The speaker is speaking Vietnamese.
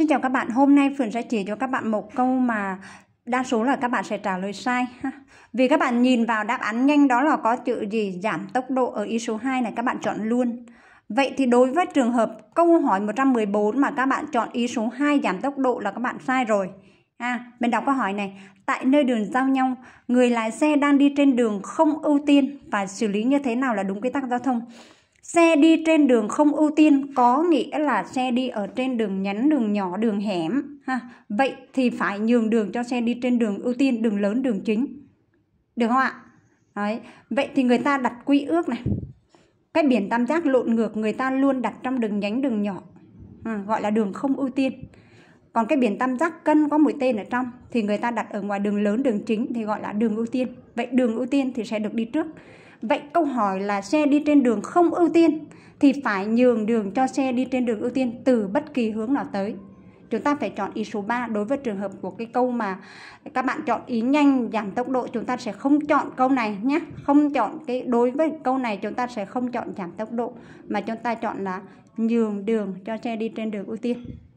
Xin chào các bạn, hôm nay Phượng sẽ chỉ cho các bạn một câu mà đa số là các bạn sẽ trả lời sai ha. Vì các bạn nhìn vào đáp án nhanh đó là có chữ gì giảm tốc độ ở ý số 2 này các bạn chọn luôn. Vậy thì đối với trường hợp câu hỏi 114 mà các bạn chọn ý số 2 giảm tốc độ là các bạn sai rồi. À, mình đọc câu hỏi này. Tại nơi đường giao nhau, người lái xe đang đi trên đường không ưu tiên và xử lý như thế nào là đúng quy tắc giao thông? xe đi trên đường không ưu tiên có nghĩa là xe đi ở trên đường nhánh đường nhỏ đường hẻm ha vậy thì phải nhường đường cho xe đi trên đường ưu tiên đường lớn đường chính được không ạ Đấy. vậy thì người ta đặt quy ước này cái biển tam giác lộn ngược người ta luôn đặt trong đường nhánh đường nhỏ ừ, gọi là đường không ưu tiên còn cái biển tam giác cân có mũi tên ở trong thì người ta đặt ở ngoài đường lớn đường chính thì gọi là đường ưu tiên vậy đường ưu tiên thì sẽ được đi trước vậy câu hỏi là xe đi trên đường không ưu tiên thì phải nhường đường cho xe đi trên đường ưu tiên từ bất kỳ hướng nào tới chúng ta phải chọn ý số 3 đối với trường hợp của cái câu mà các bạn chọn ý nhanh giảm tốc độ chúng ta sẽ không chọn câu này nhé không chọn cái đối với câu này chúng ta sẽ không chọn giảm tốc độ mà chúng ta chọn là nhường đường cho xe đi trên đường ưu tiên